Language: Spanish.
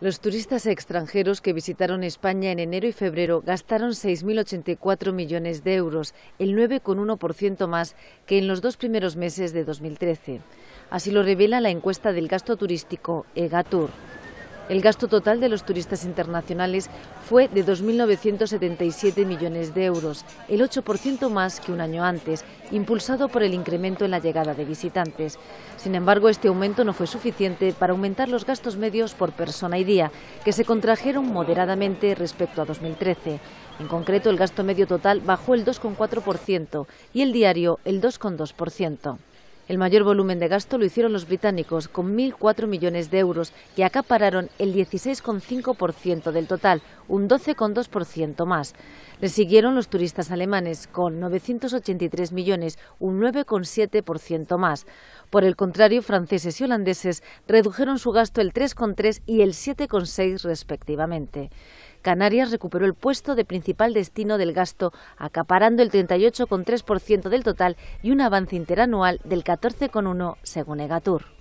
Los turistas extranjeros que visitaron España en enero y febrero gastaron 6.084 millones de euros, el 9,1% más que en los dos primeros meses de 2013. Así lo revela la encuesta del gasto turístico EGATUR. El gasto total de los turistas internacionales fue de 2.977 millones de euros, el 8% más que un año antes, impulsado por el incremento en la llegada de visitantes. Sin embargo, este aumento no fue suficiente para aumentar los gastos medios por persona y día, que se contrajeron moderadamente respecto a 2013. En concreto, el gasto medio total bajó el 2,4% y el diario el 2,2%. El mayor volumen de gasto lo hicieron los británicos, con 1.004 millones de euros, que acapararon el 16,5% del total, un 12,2% más. Le siguieron los turistas alemanes, con 983 millones, un 9,7% más. Por el contrario, franceses y holandeses redujeron su gasto el 3,3 y el 7,6 respectivamente. Canarias recuperó el puesto de principal destino del gasto, acaparando el 38,3% del total y un avance interanual del 14,1% según Egatur.